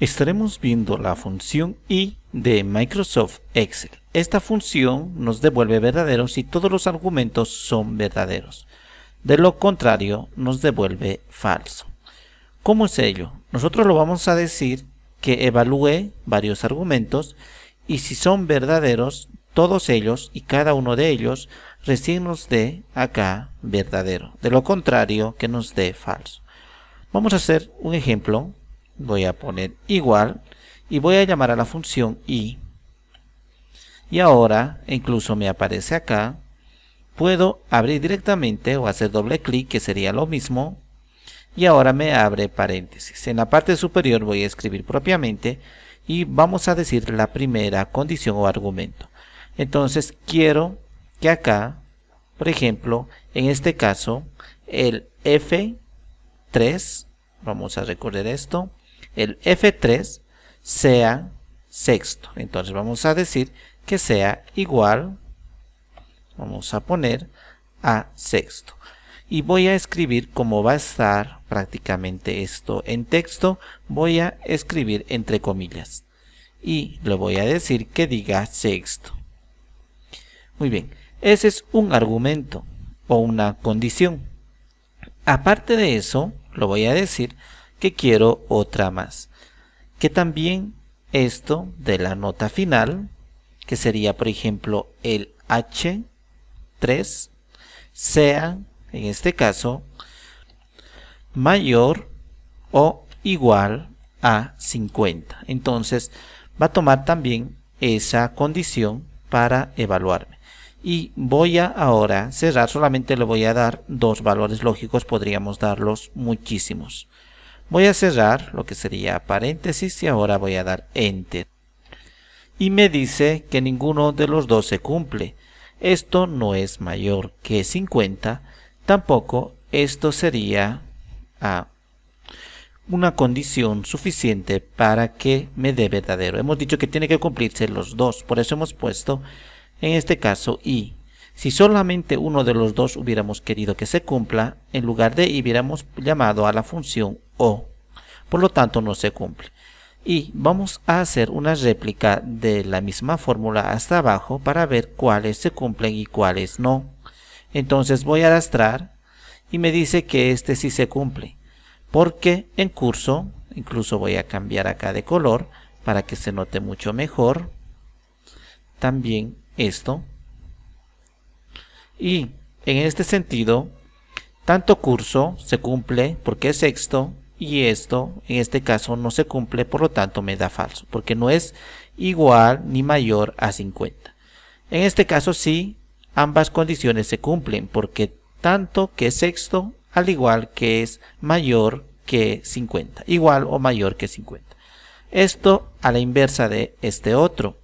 estaremos viendo la función i de Microsoft Excel. Esta función nos devuelve verdadero si todos los argumentos son verdaderos. De lo contrario, nos devuelve falso. ¿Cómo es ello? Nosotros lo vamos a decir que evalúe varios argumentos y si son verdaderos, todos ellos y cada uno de ellos recién nos dé acá verdadero. De lo contrario, que nos dé falso. Vamos a hacer un ejemplo voy a poner igual y voy a llamar a la función i Y ahora, incluso me aparece acá, puedo abrir directamente o hacer doble clic que sería lo mismo. Y ahora me abre paréntesis. En la parte superior voy a escribir propiamente y vamos a decir la primera condición o argumento. Entonces quiero que acá, por ejemplo, en este caso, el F3, vamos a recorrer esto, el F3 sea sexto. Entonces vamos a decir que sea igual, vamos a poner a sexto. Y voy a escribir cómo va a estar prácticamente esto en texto, voy a escribir entre comillas. Y le voy a decir que diga sexto. Muy bien, ese es un argumento o una condición. Aparte de eso, lo voy a decir que quiero otra más. Que también esto de la nota final, que sería por ejemplo el H3, sea en este caso mayor o igual a 50. Entonces va a tomar también esa condición para evaluarme. Y voy a ahora cerrar, solamente le voy a dar dos valores lógicos, podríamos darlos muchísimos. Voy a cerrar lo que sería paréntesis y ahora voy a dar Enter. Y me dice que ninguno de los dos se cumple. Esto no es mayor que 50. Tampoco esto sería ah, una condición suficiente para que me dé verdadero. Hemos dicho que tiene que cumplirse los dos. Por eso hemos puesto en este caso y si solamente uno de los dos hubiéramos querido que se cumpla, en lugar de y hubiéramos llamado a la función o. Por lo tanto, no se cumple. Y vamos a hacer una réplica de la misma fórmula hasta abajo para ver cuáles se cumplen y cuáles no. Entonces voy a arrastrar y me dice que este sí se cumple. Porque en curso, incluso voy a cambiar acá de color para que se note mucho mejor. También esto. Y en este sentido, tanto curso se cumple porque es sexto y esto en este caso no se cumple, por lo tanto me da falso, porque no es igual ni mayor a 50. En este caso sí, ambas condiciones se cumplen, porque tanto que es sexto al igual que es mayor que 50, igual o mayor que 50. Esto a la inversa de este otro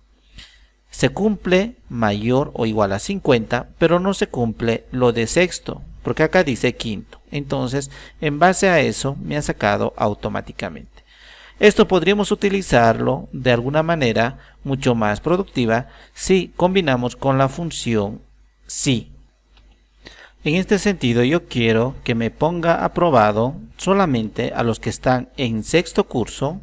se cumple mayor o igual a 50, pero no se cumple lo de sexto, porque acá dice quinto. Entonces, en base a eso, me ha sacado automáticamente. Esto podríamos utilizarlo de alguna manera mucho más productiva si combinamos con la función si. En este sentido, yo quiero que me ponga aprobado solamente a los que están en sexto curso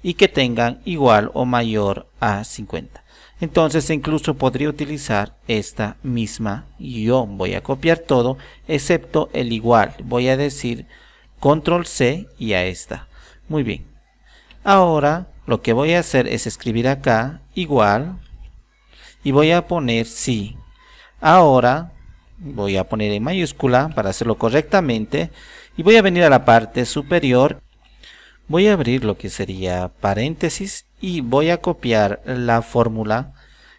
y que tengan igual o mayor a 50. Entonces incluso podría utilizar esta misma yo Voy a copiar todo excepto el igual. Voy a decir control C y a esta. Muy bien. Ahora lo que voy a hacer es escribir acá igual y voy a poner sí. Ahora voy a poner en mayúscula para hacerlo correctamente y voy a venir a la parte superior voy a abrir lo que sería paréntesis y voy a copiar la fórmula.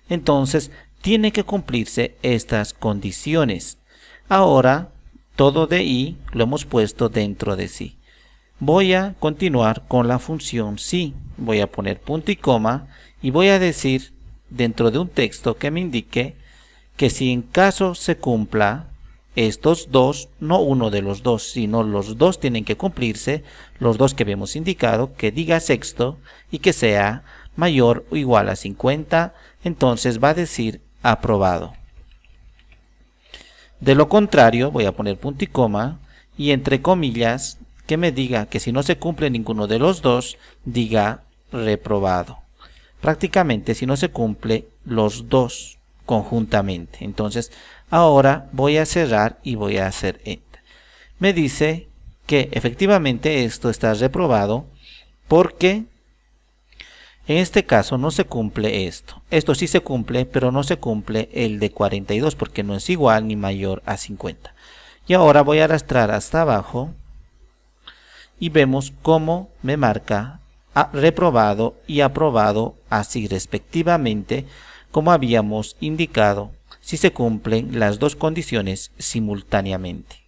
Entonces, tiene que cumplirse estas condiciones. Ahora, todo de i lo hemos puesto dentro de sí. Voy a continuar con la función sí. Voy a poner punto y coma y voy a decir dentro de un texto que me indique que si en caso se cumpla estos dos, no uno de los dos, sino los dos tienen que cumplirse, los dos que habíamos indicado, que diga sexto y que sea mayor o igual a 50, entonces va a decir aprobado. De lo contrario, voy a poner punto y coma, y entre comillas, que me diga que si no se cumple ninguno de los dos, diga reprobado. Prácticamente si no se cumple los dos conjuntamente. Entonces, Ahora voy a cerrar y voy a hacer Enter. Me dice que efectivamente esto está reprobado porque en este caso no se cumple esto. Esto sí se cumple, pero no se cumple el de 42 porque no es igual ni mayor a 50. Y ahora voy a arrastrar hasta abajo y vemos cómo me marca reprobado y aprobado así respectivamente como habíamos indicado si se cumplen las dos condiciones simultáneamente.